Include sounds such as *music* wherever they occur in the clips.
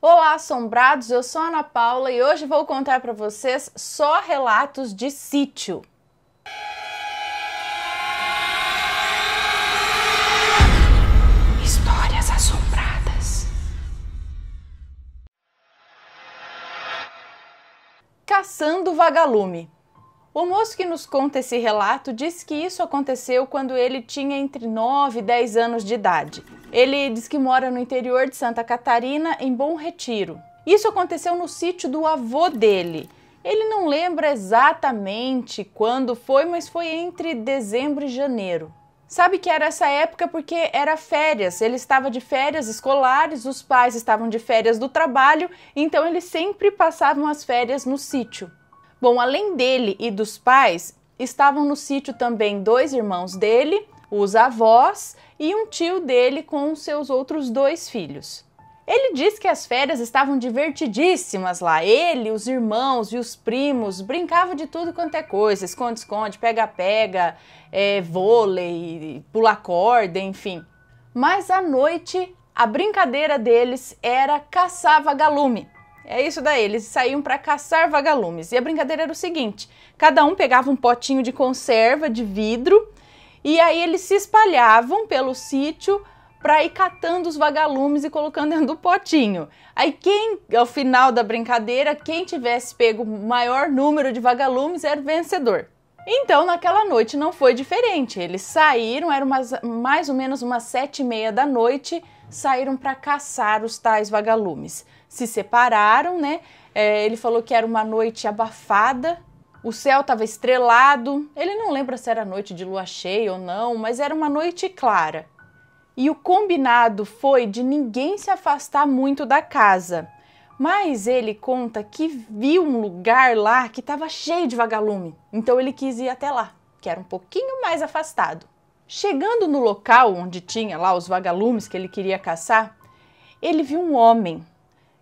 Olá, assombrados! Eu sou Ana Paula e hoje vou contar para vocês só relatos de sítio. Histórias assombradas. Caçando vagalume. O moço que nos conta esse relato diz que isso aconteceu quando ele tinha entre 9 e 10 anos de idade. Ele diz que mora no interior de Santa Catarina, em Bom Retiro. Isso aconteceu no sítio do avô dele. Ele não lembra exatamente quando foi, mas foi entre dezembro e janeiro. Sabe que era essa época porque era férias, ele estava de férias escolares, os pais estavam de férias do trabalho, então eles sempre passavam as férias no sítio. Bom, além dele e dos pais, estavam no sítio também dois irmãos dele, os avós e um tio dele com seus outros dois filhos. Ele diz que as férias estavam divertidíssimas lá. Ele, os irmãos e os primos brincavam de tudo quanto é coisa: esconde-esconde, pega-pega, é, vôlei, pula corda, enfim. Mas à noite, a brincadeira deles era caçava-galume. É isso daí, eles saíam para caçar vagalumes. E a brincadeira era o seguinte: cada um pegava um potinho de conserva de vidro e aí eles se espalhavam pelo sítio para ir catando os vagalumes e colocando dentro do potinho. Aí quem, ao final da brincadeira, quem tivesse pego o maior número de vagalumes era o vencedor. Então, naquela noite não foi diferente. Eles saíram, eram umas, mais ou menos umas sete e meia da noite, saíram para caçar os tais vagalumes se separaram, né? É, ele falou que era uma noite abafada, o céu estava estrelado. Ele não lembra se era noite de lua cheia ou não, mas era uma noite clara. E o combinado foi de ninguém se afastar muito da casa. Mas ele conta que viu um lugar lá que estava cheio de vagalume, então ele quis ir até lá, que era um pouquinho mais afastado. Chegando no local onde tinha lá os vagalumes que ele queria caçar, ele viu um homem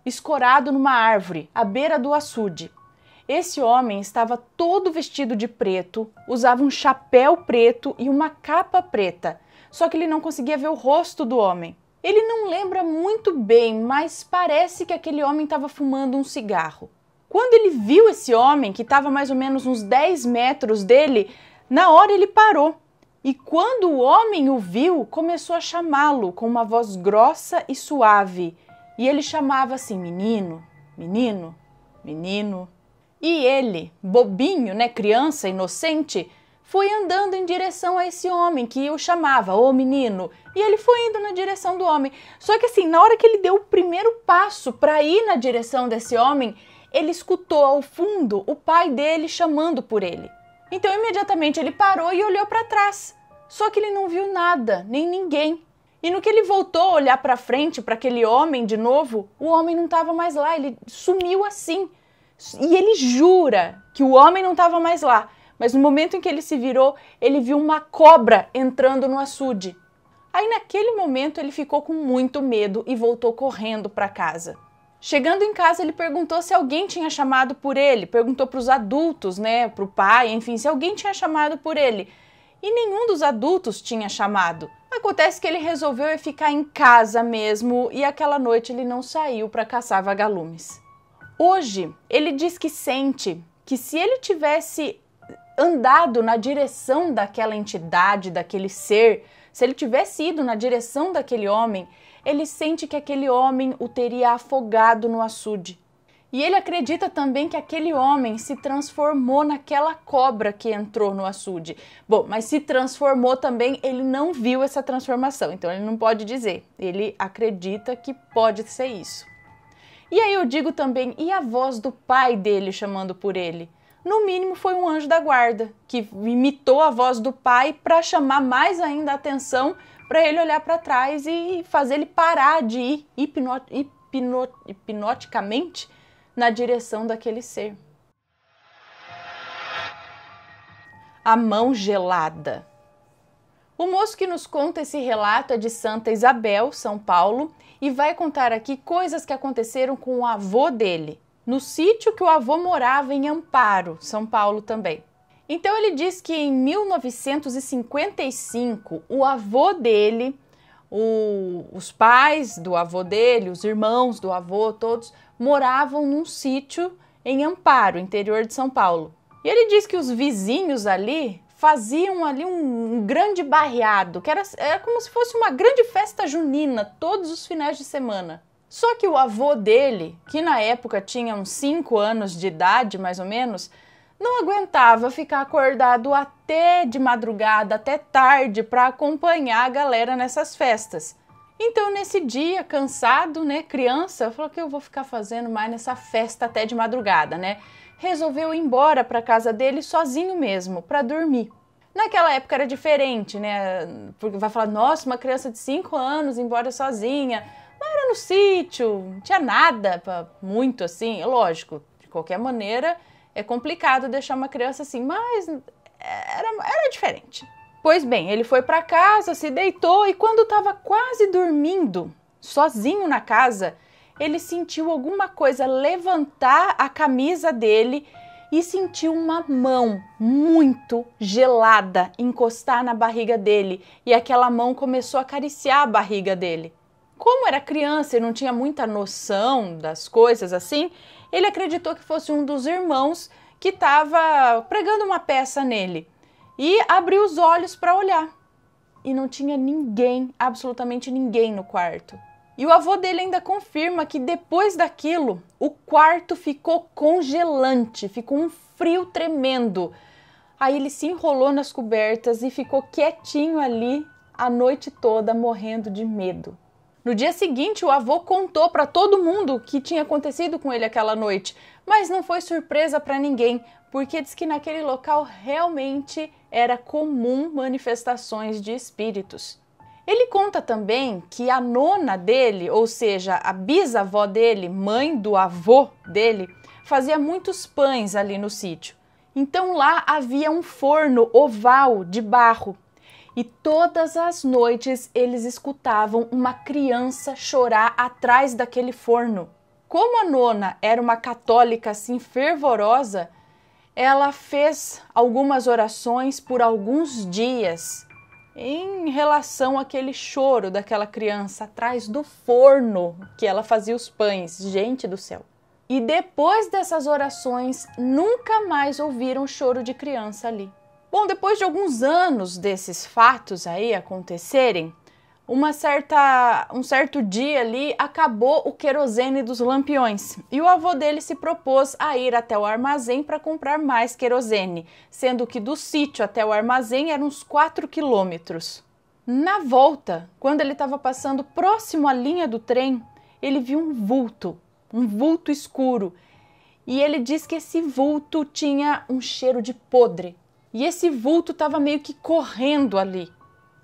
escorado numa árvore, à beira do açude. Esse homem estava todo vestido de preto, usava um chapéu preto e uma capa preta, só que ele não conseguia ver o rosto do homem. Ele não lembra muito bem, mas parece que aquele homem estava fumando um cigarro. Quando ele viu esse homem, que estava mais ou menos uns 10 metros dele, na hora ele parou. E quando o homem o viu, começou a chamá-lo com uma voz grossa e suave: e ele chamava assim: menino, menino, menino. E ele, bobinho, né, criança inocente, foi andando em direção a esse homem que o chamava, ô menino, e ele foi indo na direção do homem. Só que assim, na hora que ele deu o primeiro passo para ir na direção desse homem, ele escutou ao fundo o pai dele chamando por ele. Então imediatamente ele parou e olhou para trás. Só que ele não viu nada, nem ninguém. E no que ele voltou a olhar para frente, para aquele homem de novo, o homem não estava mais lá, ele sumiu assim. E ele jura que o homem não estava mais lá, mas no momento em que ele se virou, ele viu uma cobra entrando no açude. Aí naquele momento ele ficou com muito medo e voltou correndo para casa. Chegando em casa, ele perguntou se alguém tinha chamado por ele, perguntou para os adultos, né, para o pai, enfim, se alguém tinha chamado por ele e nenhum dos adultos tinha chamado. Acontece que ele resolveu é ficar em casa mesmo e aquela noite ele não saiu para caçar vagalumes. Hoje, ele diz que sente que se ele tivesse andado na direção daquela entidade, daquele ser, se ele tivesse ido na direção daquele homem, ele sente que aquele homem o teria afogado no açude. E ele acredita também que aquele homem se transformou naquela cobra que entrou no açude. Bom, mas se transformou também, ele não viu essa transformação, então ele não pode dizer. Ele acredita que pode ser isso. E aí eu digo também, e a voz do pai dele chamando por ele? No mínimo foi um anjo da guarda que imitou a voz do pai para chamar mais ainda a atenção para ele olhar para trás e fazer ele parar de ir hipno hipno hipnoticamente na direção daquele ser. A mão gelada. O moço que nos conta esse relato é de Santa Isabel, São Paulo, e vai contar aqui coisas que aconteceram com o avô dele, no sítio que o avô morava em Amparo, São Paulo também. Então ele diz que em 1955, o avô dele, o, os pais do avô dele, os irmãos do avô, todos moravam num sítio em Amparo, interior de São Paulo. E ele diz que os vizinhos ali faziam ali um, grande barreado, que era, era como se fosse uma grande festa junina todos os finais de semana. Só que o avô dele, que na época tinha uns 5 anos de idade mais ou menos, não aguentava ficar acordado até de madrugada, até tarde, para acompanhar a galera nessas festas. Então, nesse dia, cansado, né, criança, falou que eu vou ficar fazendo mais nessa festa até de madrugada, né? Resolveu ir embora para casa dele sozinho mesmo, para dormir. Naquela época era diferente, né? Porque vai falar, nossa, uma criança de 5 anos embora sozinha. Mas era no sítio, não tinha nada pra, muito assim. É lógico, de qualquer maneira, é complicado deixar uma criança assim, mas é, era, era diferente. Pois bem, ele foi para casa, se deitou e quando estava quase dormindo, sozinho na casa, ele sentiu alguma coisa levantar a camisa dele e sentiu uma mão muito gelada encostar na barriga dele e aquela mão começou a acariciar a barriga dele. Como era criança e não tinha muita noção das coisas assim, ele acreditou que fosse um dos irmãos que estava pregando uma peça nele e abri os olhos para olhar. E não tinha ninguém, absolutamente ninguém no quarto. E o avô dele ainda confirma que depois daquilo, o quarto ficou congelante, ficou um frio tremendo. Aí ele se enrolou nas cobertas e ficou quietinho ali a noite toda, morrendo de medo. No dia seguinte, o avô contou para todo mundo o que tinha acontecido com ele aquela noite, mas não foi surpresa para ninguém, porque diz que naquele local realmente era comum manifestações de espíritos. Ele conta também que a nona dele, ou seja, a bisavó dele, mãe do avô dele, fazia muitos pães ali no sítio. Então lá havia um forno oval de barro e todas as noites eles escutavam uma criança chorar atrás daquele forno. Como a nona era uma católica assim fervorosa, ela fez algumas orações por alguns dias em relação àquele choro daquela criança atrás do forno que ela fazia os pães. Gente do céu! E depois dessas orações, nunca mais ouviram choro de criança ali. Bom, depois de alguns anos desses fatos aí acontecerem, uma certa, um certo dia ali acabou o querosene dos lampiões e o avô dele se propôs a ir até o armazém para comprar mais querosene, sendo que do sítio até o armazém eram uns 4 quilômetros. Na volta, quando ele estava passando próximo à linha do trem, ele viu um vulto, um vulto escuro, e ele diz que esse vulto tinha um cheiro de podre. E esse vulto estava meio que correndo ali.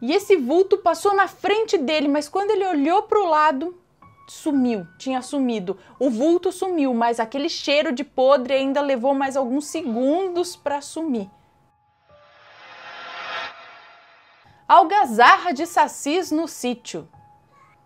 E esse vulto passou na frente dele, mas quando ele olhou para o lado, sumiu, tinha sumido. O vulto sumiu, mas aquele cheiro de podre ainda levou mais alguns segundos para sumir. Algazarra de sacis no sítio.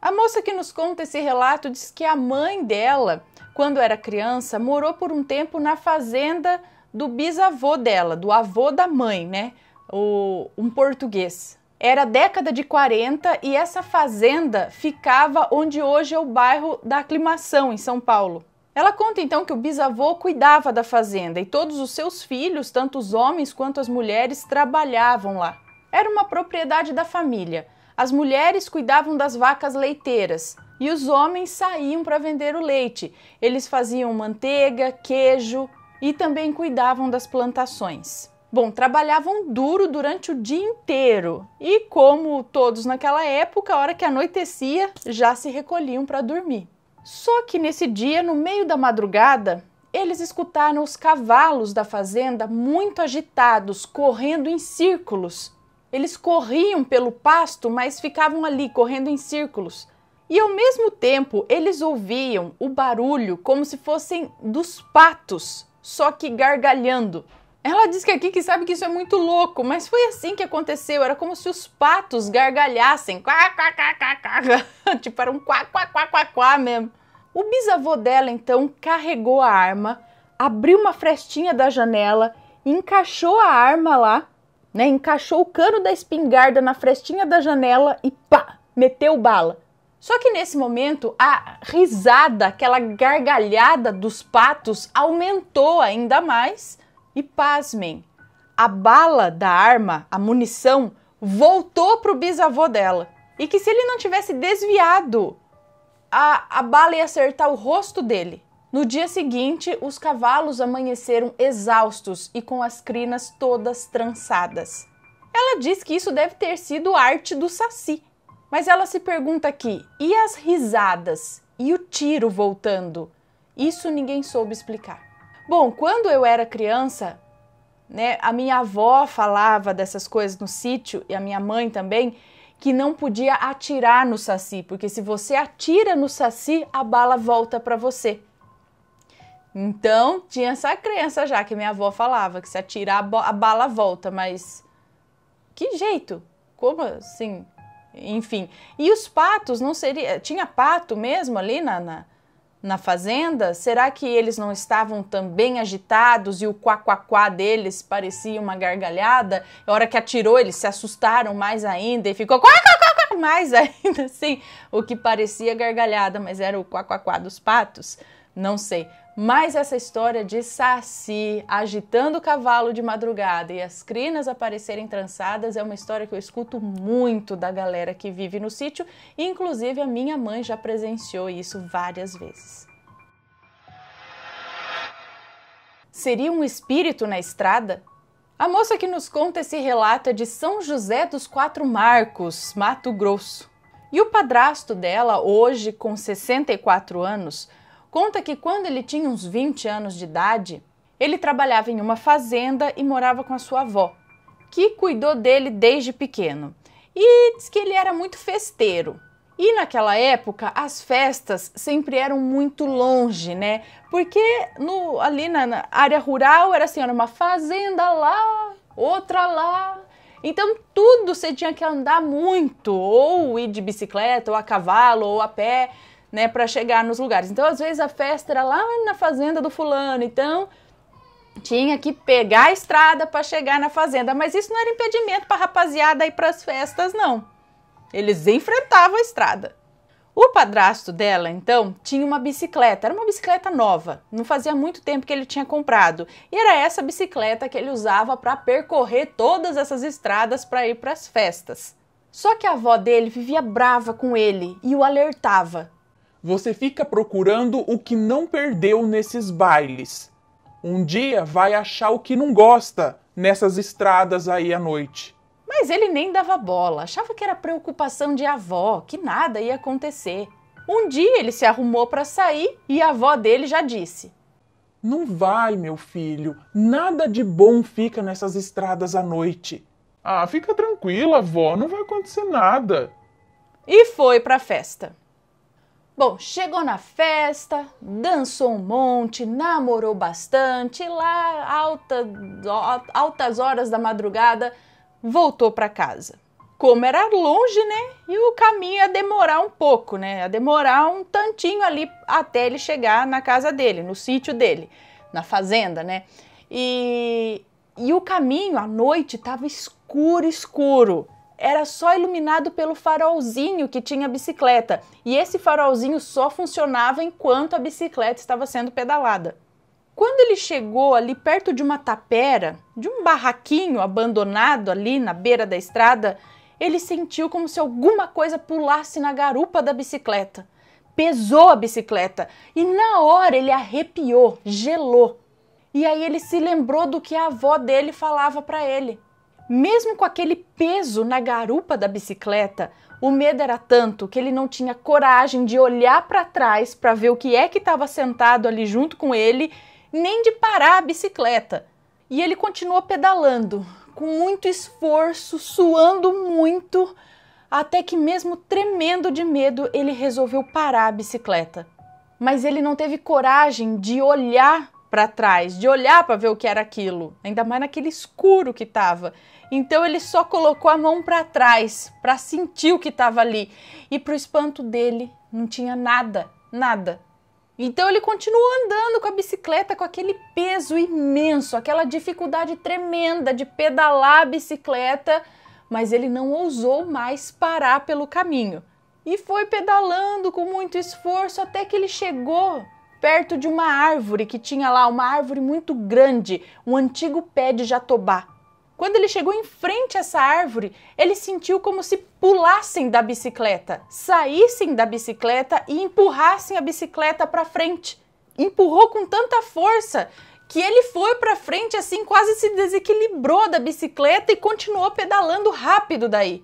A moça que nos conta esse relato diz que a mãe dela, quando era criança, morou por um tempo na fazenda do bisavô dela, do avô da mãe, né? O, um português. Era década de 40 e essa fazenda ficava onde hoje é o bairro da Aclimação, em São Paulo. Ela conta então que o bisavô cuidava da fazenda e todos os seus filhos, tanto os homens quanto as mulheres, trabalhavam lá. Era uma propriedade da família. As mulheres cuidavam das vacas leiteiras e os homens saíam para vender o leite. Eles faziam manteiga, queijo e também cuidavam das plantações. Bom, trabalhavam duro durante o dia inteiro e, como todos naquela época, a hora que anoitecia já se recolhiam para dormir. Só que nesse dia, no meio da madrugada, eles escutaram os cavalos da fazenda muito agitados, correndo em círculos. Eles corriam pelo pasto, mas ficavam ali correndo em círculos. E ao mesmo tempo, eles ouviam o barulho como se fossem dos patos, só que gargalhando. Ela diz que aqui que sabe que isso é muito louco, mas foi assim que aconteceu. Era como se os patos gargalhassem. Quá, quá, quá, quá, quá. *laughs* tipo, era um quá, quá, quá, quá, quá mesmo. O bisavô dela, então, carregou a arma, abriu uma frestinha da janela, encaixou a arma lá, né? Encaixou o cano da espingarda na frestinha da janela e pá, meteu bala. Só que nesse momento, a risada, aquela gargalhada dos patos aumentou ainda mais e pasmem, a bala da arma, a munição, voltou para o bisavô dela. E que se ele não tivesse desviado, a, a bala ia acertar o rosto dele. No dia seguinte, os cavalos amanheceram exaustos e com as crinas todas trançadas. Ela diz que isso deve ter sido arte do saci. Mas ela se pergunta aqui: e as risadas? E o tiro voltando? Isso ninguém soube explicar. Bom, quando eu era criança, né, a minha avó falava dessas coisas no sítio e a minha mãe também, que não podia atirar no saci, porque se você atira no saci, a bala volta para você. Então, tinha essa crença já que minha avó falava, que se atirar a bala volta, mas que jeito? Como assim? Enfim. E os patos não seria, tinha pato mesmo ali na, na na fazenda? Será que eles não estavam também agitados e o quá-quá-quá deles parecia uma gargalhada? A hora que atirou, eles se assustaram mais ainda e ficou quá, quá, quá, mais *laughs* ainda, assim, o que parecia gargalhada, mas era o quá, quá, quá dos patos. Não sei. Mas essa história de Saci agitando o cavalo de madrugada e as crinas aparecerem trançadas é uma história que eu escuto muito da galera que vive no sítio, inclusive a minha mãe já presenciou isso várias vezes. Seria um espírito na estrada? A moça que nos conta esse relato é de São José dos Quatro Marcos, Mato Grosso. E o padrasto dela, hoje com 64 anos, conta que quando ele tinha uns 20 anos de idade, ele trabalhava em uma fazenda e morava com a sua avó, que cuidou dele desde pequeno. E diz que ele era muito festeiro. E naquela época as festas sempre eram muito longe, né? Porque no, ali na, na, área rural era assim, era uma fazenda lá, outra lá. Então tudo você tinha que andar muito, ou ir de bicicleta, ou a cavalo, ou a pé né, para chegar nos lugares. Então, às vezes a festa era lá na fazenda do fulano, então tinha que pegar a estrada para chegar na fazenda, mas isso não era impedimento para rapaziada ir para as festas não. Eles enfrentavam a estrada. O padrasto dela, então, tinha uma bicicleta, era uma bicicleta nova, não fazia muito tempo que ele tinha comprado. E era essa bicicleta que ele usava para percorrer todas essas estradas para ir para as festas. Só que a avó dele vivia brava com ele e o alertava: você fica procurando o que não perdeu nesses bailes. Um dia vai achar o que não gosta nessas estradas aí à noite. Mas ele nem dava bola, achava que era preocupação de avó, que nada ia acontecer. Um dia ele se arrumou para sair e a avó dele já disse: Não vai, meu filho, nada de bom fica nessas estradas à noite. Ah, fica tranquila, avó, não vai acontecer nada. E foi para a festa. Bom, chegou na festa, dançou um monte, namorou bastante, lá alta, altas horas da madrugada, voltou para casa. Como era longe, né? E o caminho ia demorar um pouco, né? Ia demorar um tantinho ali até ele chegar na casa dele, no sítio dele, na fazenda, né? E, e o caminho à noite estava escuro, escuro era só iluminado pelo farolzinho que tinha a bicicleta, e esse farolzinho só funcionava enquanto a bicicleta estava sendo pedalada. Quando ele chegou ali perto de uma tapera, de um barraquinho abandonado ali na beira da estrada, ele sentiu como se alguma coisa pulasse na garupa da bicicleta. Pesou a bicicleta e na hora ele arrepiou, gelou. E aí ele se lembrou do que a avó dele falava para ele. Mesmo com aquele peso na garupa da bicicleta, o medo era tanto que ele não tinha coragem de olhar para trás para ver o que é que estava sentado ali junto com ele, nem de parar a bicicleta. E ele continuou pedalando, com muito esforço, suando muito, até que, mesmo tremendo de medo, ele resolveu parar a bicicleta. Mas ele não teve coragem de olhar para trás, de olhar para ver o que era aquilo, ainda mais naquele escuro que estava. Então ele só colocou a mão para trás para sentir o que estava ali. E para o espanto dele, não tinha nada, nada. Então ele continuou andando com a bicicleta com aquele peso imenso, aquela dificuldade tremenda de pedalar a bicicleta, mas ele não ousou mais parar pelo caminho. E foi pedalando com muito esforço até que ele chegou perto de uma árvore que tinha lá, uma árvore muito grande, um antigo pé de jatobá. Quando ele chegou em frente a essa árvore, ele sentiu como se pulassem da bicicleta, saíssem da bicicleta e empurrassem a bicicleta para frente. Empurrou com tanta força que ele foi para frente assim, quase se desequilibrou da bicicleta e continuou pedalando rápido daí.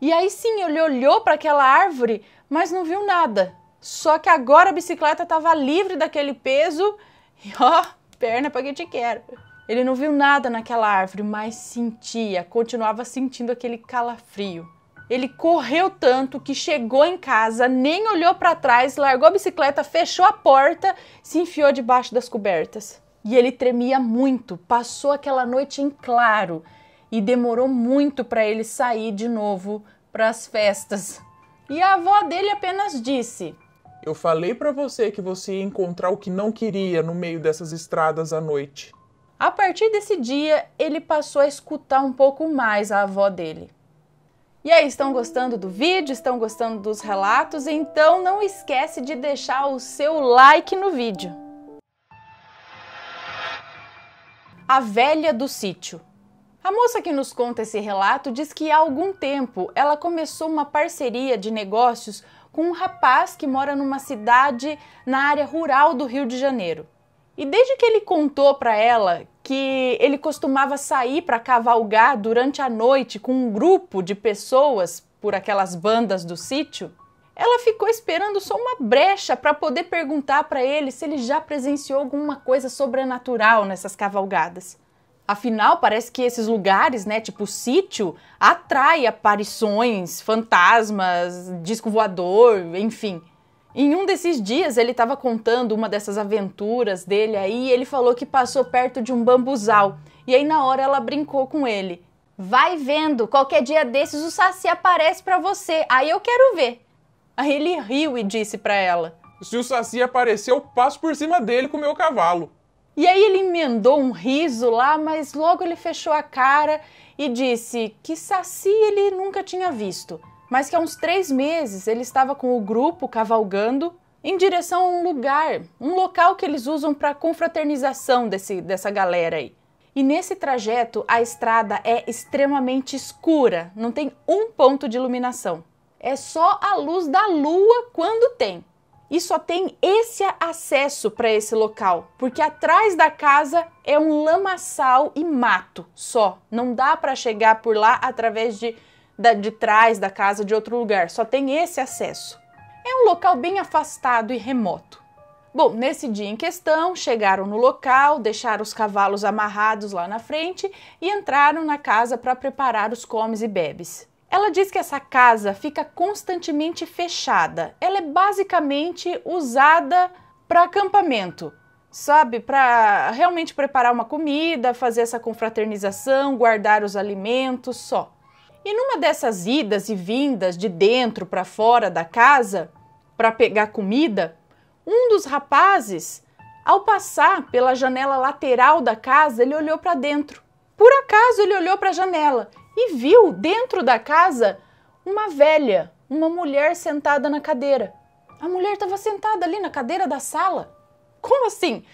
E aí sim, ele olhou para aquela árvore, mas não viu nada. Só que agora a bicicleta estava livre daquele peso e ó, *laughs* perna para que te quero. Ele não viu nada naquela árvore, mas sentia, continuava sentindo aquele calafrio. Ele correu tanto que chegou em casa, nem olhou para trás, largou a bicicleta, fechou a porta, se enfiou debaixo das cobertas. E ele tremia muito, passou aquela noite em claro e demorou muito para ele sair de novo para as festas. E a avó dele apenas disse: Eu falei para você que você ia encontrar o que não queria no meio dessas estradas à noite. A partir desse dia, ele passou a escutar um pouco mais a avó dele. E aí, estão gostando do vídeo? Estão gostando dos relatos? Então não esquece de deixar o seu like no vídeo. A velha do sítio. A moça que nos conta esse relato diz que há algum tempo ela começou uma parceria de negócios com um rapaz que mora numa cidade na área rural do Rio de Janeiro. E desde que ele contou para ela que ele costumava sair para cavalgar durante a noite com um grupo de pessoas por aquelas bandas do sítio, ela ficou esperando só uma brecha para poder perguntar para ele se ele já presenciou alguma coisa sobrenatural nessas cavalgadas. Afinal, parece que esses lugares, né, tipo sítio, atrai aparições, fantasmas, disco voador, enfim. Em um desses dias, ele estava contando uma dessas aventuras dele aí, e ele falou que passou perto de um bambuzal. E aí na hora ela brincou com ele. Vai vendo, qualquer dia desses o Saci aparece para você, aí eu quero ver. Aí ele riu e disse para ela: Se o Saci aparecer, eu passo por cima dele com o meu cavalo. E aí ele emendou um riso lá, mas logo ele fechou a cara e disse que Saci ele nunca tinha visto mas que há uns três meses ele estava com o grupo cavalgando em direção a um lugar, um local que eles usam para confraternização desse, dessa galera aí. E nesse trajeto a estrada é extremamente escura, não tem um ponto de iluminação. É só a luz da lua quando tem. E só tem esse acesso para esse local, porque atrás da casa é um lamaçal e mato só. Não dá para chegar por lá através de da, de trás da casa de outro lugar, só tem esse acesso. É um local bem afastado e remoto. Bom, nesse dia em questão, chegaram no local, deixaram os cavalos amarrados lá na frente e entraram na casa para preparar os comes e bebes. Ela diz que essa casa fica constantemente fechada. Ela é basicamente usada para acampamento, sabe? Para realmente preparar uma comida, fazer essa confraternização, guardar os alimentos só. E numa dessas idas e vindas de dentro para fora da casa, para pegar comida, um dos rapazes, ao passar pela janela lateral da casa, ele olhou para dentro. Por acaso ele olhou para a janela e viu dentro da casa uma velha, uma mulher sentada na cadeira. A mulher estava sentada ali na cadeira da sala. Como assim?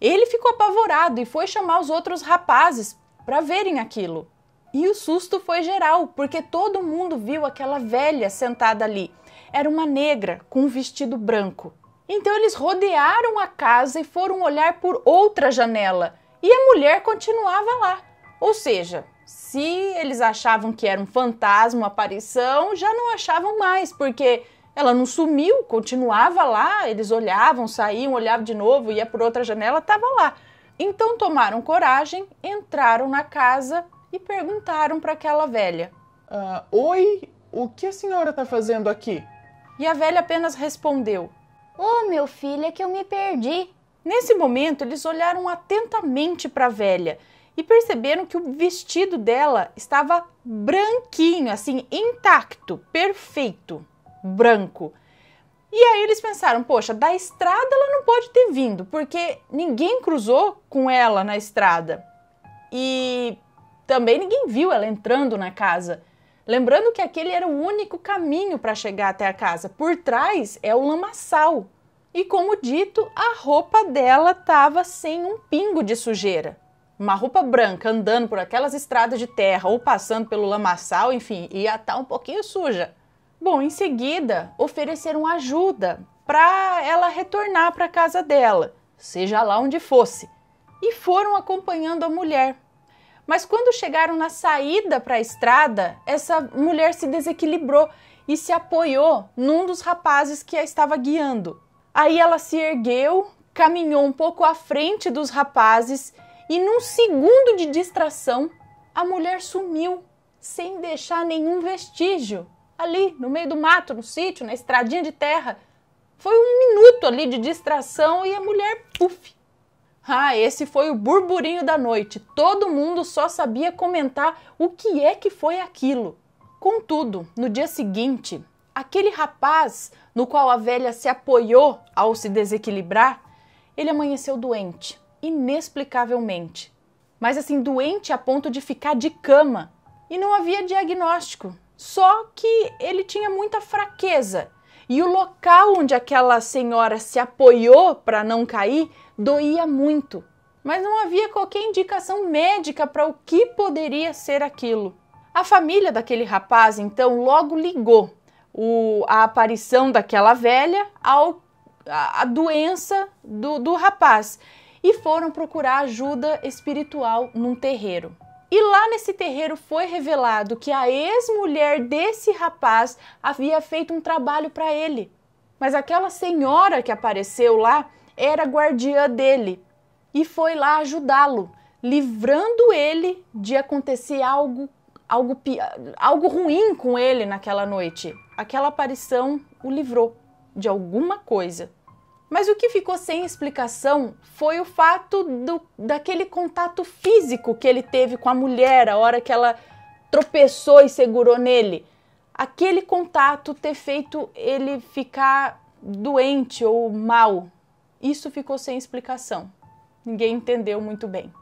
Ele ficou apavorado e foi chamar os outros rapazes para verem aquilo. E o susto foi geral, porque todo mundo viu aquela velha sentada ali. Era uma negra com um vestido branco. Então eles rodearam a casa e foram olhar por outra janela. E a mulher continuava lá. Ou seja, se eles achavam que era um fantasma, uma aparição, já não achavam mais, porque ela não sumiu, continuava lá. Eles olhavam, saíam, olhavam de novo, ia por outra janela, estava lá. Então tomaram coragem, entraram na casa e perguntaram para aquela velha: ah, Oi, o que a senhora está fazendo aqui? E a velha apenas respondeu: Oh, meu filho, é que eu me perdi. Nesse momento, eles olharam atentamente para a velha e perceberam que o vestido dela estava branquinho, assim, intacto, perfeito, branco. E aí eles pensaram, poxa, da estrada ela não pode ter vindo, porque ninguém cruzou com ela na estrada. E também ninguém viu ela entrando na casa. Lembrando que aquele era o único caminho para chegar até a casa. Por trás é o lamaçal. E como dito, a roupa dela estava sem um pingo de sujeira. Uma roupa branca andando por aquelas estradas de terra ou passando pelo lamaçal, enfim, ia estar tá um pouquinho suja. Bom, em seguida, ofereceram ajuda para ela retornar para a casa dela, seja lá onde fosse, e foram acompanhando a mulher mas quando chegaram na saída para a estrada, essa mulher se desequilibrou e se apoiou num dos rapazes que a estava guiando. Aí ela se ergueu, caminhou um pouco à frente dos rapazes e, num segundo de distração, a mulher sumiu, sem deixar nenhum vestígio. Ali, no meio do mato, no sítio, na estradinha de terra. Foi um minuto ali de distração e a mulher, puf, ah, esse foi o burburinho da noite. Todo mundo só sabia comentar o que é que foi aquilo. Contudo, no dia seguinte, aquele rapaz no qual a velha se apoiou ao se desequilibrar, ele amanheceu doente, inexplicavelmente. Mas assim, doente a ponto de ficar de cama. E não havia diagnóstico. Só que ele tinha muita fraqueza e o local onde aquela senhora se apoiou para não cair doía muito, mas não havia qualquer indicação médica para o que poderia ser aquilo. A família daquele rapaz então logo ligou o, a aparição daquela velha ao, a, a doença do, do rapaz e foram procurar ajuda espiritual num terreiro. E lá nesse terreiro foi revelado que a ex-mulher desse rapaz havia feito um trabalho para ele. Mas aquela senhora que apareceu lá era guardiã dele e foi lá ajudá-lo, livrando ele de acontecer algo algo algo ruim com ele naquela noite. Aquela aparição o livrou de alguma coisa. Mas o que ficou sem explicação foi o fato do, daquele contato físico que ele teve com a mulher, a hora que ela tropeçou e segurou nele. Aquele contato ter feito ele ficar doente ou mal. Isso ficou sem explicação. Ninguém entendeu muito bem.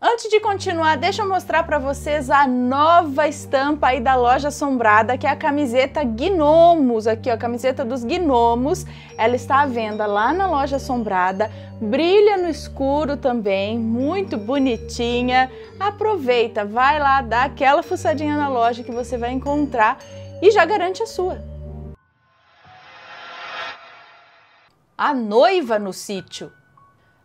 Antes de continuar, deixa eu mostrar para vocês a nova estampa aí da loja Assombrada, que é a camiseta Gnomos, aqui ó, a camiseta dos Gnomos. Ela está à venda lá na loja Assombrada, brilha no escuro também, muito bonitinha. Aproveita, vai lá, dá aquela fuçadinha na loja que você vai encontrar e já garante a sua. A noiva no sítio.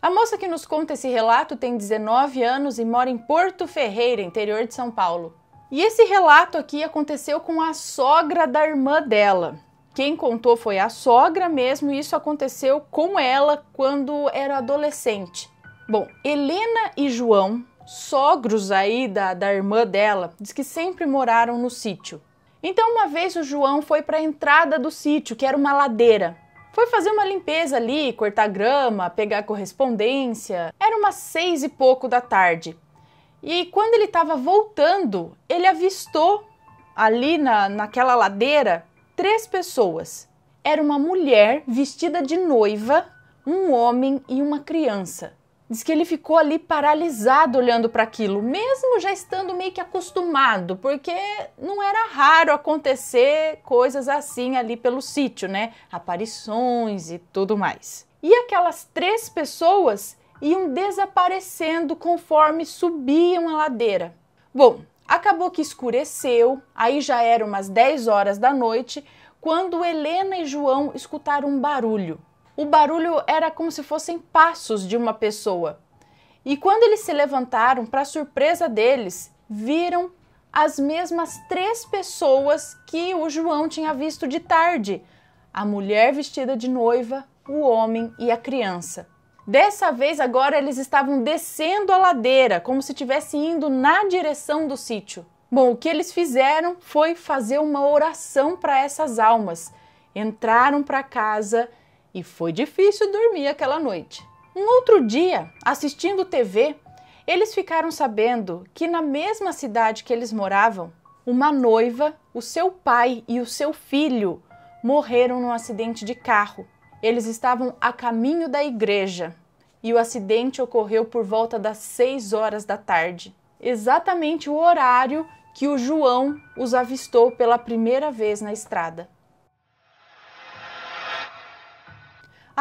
A moça que nos conta esse relato tem 19 anos e mora em Porto Ferreira, interior de São Paulo. E esse relato aqui aconteceu com a sogra da irmã dela. Quem contou foi a sogra mesmo, e isso aconteceu com ela quando era adolescente. Bom, Helena e João, sogros aí da, da irmã dela, diz que sempre moraram no sítio. Então, uma vez o João foi para a entrada do sítio, que era uma ladeira, foi fazer uma limpeza ali, cortar grama, pegar correspondência. Era umas seis e pouco da tarde. E quando ele estava voltando, ele avistou ali na, naquela ladeira três pessoas. Era uma mulher vestida de noiva, um homem e uma criança. Diz que ele ficou ali paralisado olhando para aquilo, mesmo já estando meio que acostumado, porque não era raro acontecer coisas assim ali pelo sítio, né? Aparições e tudo mais. E aquelas três pessoas iam desaparecendo conforme subiam a ladeira. Bom, acabou que escureceu, aí já eram umas 10 horas da noite, quando Helena e João escutaram um barulho. O barulho era como se fossem passos de uma pessoa. E quando eles se levantaram, para surpresa deles, viram as mesmas três pessoas que o João tinha visto de tarde: a mulher vestida de noiva, o homem e a criança. Dessa vez, agora eles estavam descendo a ladeira, como se estivessem indo na direção do sítio. Bom, o que eles fizeram foi fazer uma oração para essas almas. Entraram para casa e foi difícil dormir aquela noite. Um outro dia, assistindo TV, eles ficaram sabendo que na mesma cidade que eles moravam, uma noiva, o seu pai e o seu filho morreram num acidente de carro. Eles estavam a caminho da igreja e o acidente ocorreu por volta das 6 horas da tarde, exatamente o horário que o João os avistou pela primeira vez na estrada.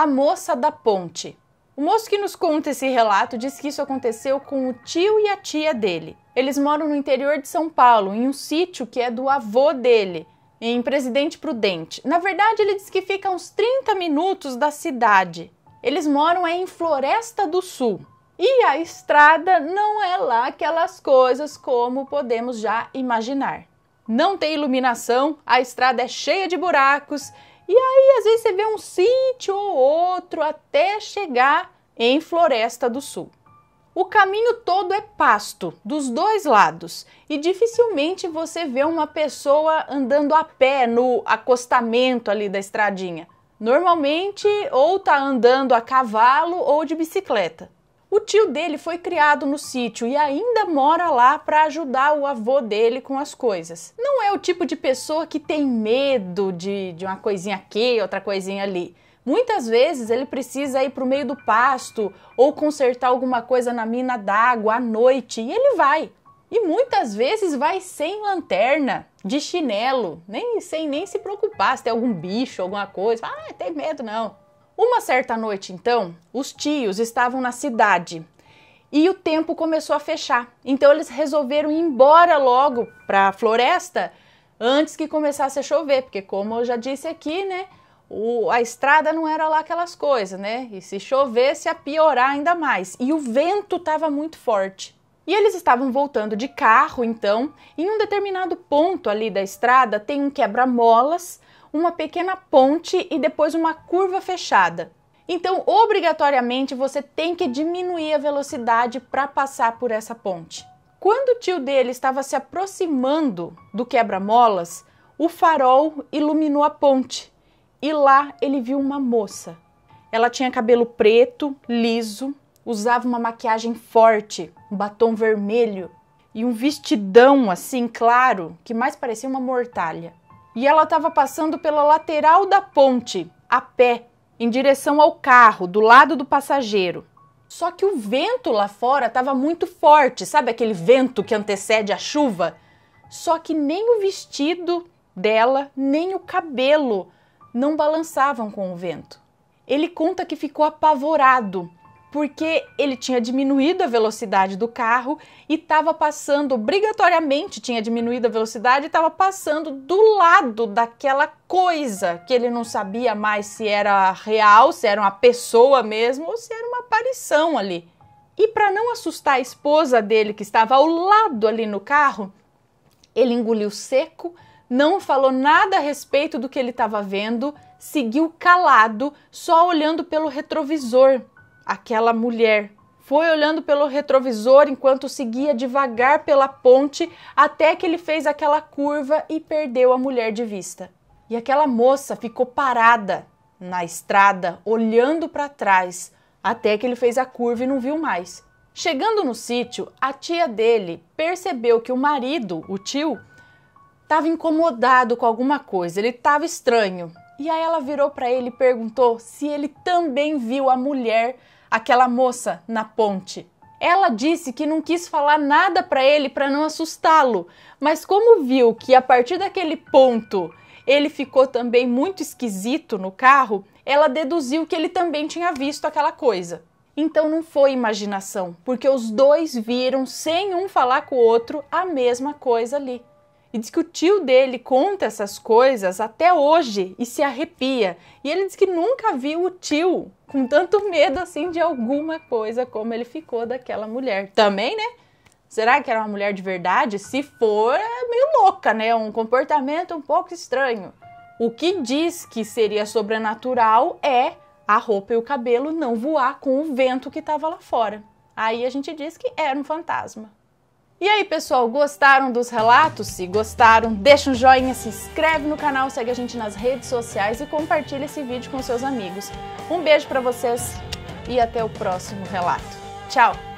a moça da ponte. O moço que nos conta esse relato diz que isso aconteceu com o tio e a tia dele. Eles moram no interior de São Paulo, em um sítio que é do avô dele, em Presidente Prudente. Na verdade, ele diz que fica a uns 30 minutos da cidade. Eles moram é em Floresta do Sul. E a estrada não é lá aquelas coisas como podemos já imaginar. Não tem iluminação, a estrada é cheia de buracos e aí, às vezes, você vê um sítio ou outro até chegar em Floresta do Sul. O caminho todo é pasto, dos dois lados, e dificilmente você vê uma pessoa andando a pé no acostamento ali da estradinha. Normalmente, ou tá andando a cavalo ou de bicicleta. O tio dele foi criado no sítio e ainda mora lá para ajudar o avô dele com as coisas. Não é o tipo de pessoa que tem medo de, de uma coisinha aqui, outra coisinha ali. Muitas vezes ele precisa ir para o meio do pasto ou consertar alguma coisa na mina d'água à noite e ele vai. E muitas vezes vai sem lanterna, de chinelo, nem sem nem se preocupar se tem algum bicho, alguma coisa. Ah, tem medo não. Uma certa noite, então, os tios estavam na cidade e o tempo começou a fechar. Então eles resolveram ir embora logo para a floresta antes que começasse a chover, porque como eu já disse aqui, né, o, a estrada não era lá aquelas coisas, né? E se chovesse ia piorar ainda mais. E o vento estava muito forte. E eles estavam voltando de carro, então, em um determinado ponto ali da estrada tem um quebra-molas uma pequena ponte e depois uma curva fechada. Então, obrigatoriamente, você tem que diminuir a velocidade para passar por essa ponte. Quando o tio dele estava se aproximando do quebra-molas, o farol iluminou a ponte e lá ele viu uma moça. Ela tinha cabelo preto, liso, usava uma maquiagem forte, um batom vermelho e um vestidão assim claro que mais parecia uma mortalha e ela estava passando pela lateral da ponte, a pé, em direção ao carro, do lado do passageiro. Só que o vento lá fora estava muito forte, sabe aquele vento que antecede a chuva? Só que nem o vestido dela, nem o cabelo não balançavam com o vento. Ele conta que ficou apavorado porque ele tinha diminuído a velocidade do carro e estava passando, obrigatoriamente tinha diminuído a velocidade estava passando do lado daquela coisa que ele não sabia mais se era real, se era uma pessoa mesmo ou se era uma aparição ali. E para não assustar a esposa dele que estava ao lado ali no carro, ele engoliu seco, não falou nada a respeito do que ele estava vendo, seguiu calado, só olhando pelo retrovisor aquela mulher. Foi olhando pelo retrovisor enquanto seguia devagar pela ponte até que ele fez aquela curva e perdeu a mulher de vista. E aquela moça ficou parada na estrada, olhando para trás, até que ele fez a curva e não viu mais. Chegando no sítio, a tia dele percebeu que o marido, o tio, estava incomodado com alguma coisa, ele estava estranho. E aí ela virou para ele e perguntou se ele também viu a mulher aquela moça na ponte. Ela disse que não quis falar nada para ele para não assustá-lo, mas como viu que a partir daquele ponto ele ficou também muito esquisito no carro, ela deduziu que ele também tinha visto aquela coisa. Então não foi imaginação, porque os dois viram, sem um falar com o outro, a mesma coisa ali e diz que o tio dele conta essas coisas até hoje e se arrepia. E ele diz que nunca viu o tio com tanto medo assim de alguma coisa como ele ficou daquela mulher. Também, né? Será que era uma mulher de verdade? Se for, é meio louca, né? Um comportamento um pouco estranho. O que diz que seria sobrenatural é a roupa e o cabelo não voar com o vento que estava lá fora. Aí a gente diz que era um fantasma. E aí, pessoal, gostaram dos relatos? Se gostaram, deixa um joinha, se inscreve no canal, segue a gente nas redes sociais e compartilha esse vídeo com seus amigos. Um beijo para vocês e até o próximo relato. Tchau!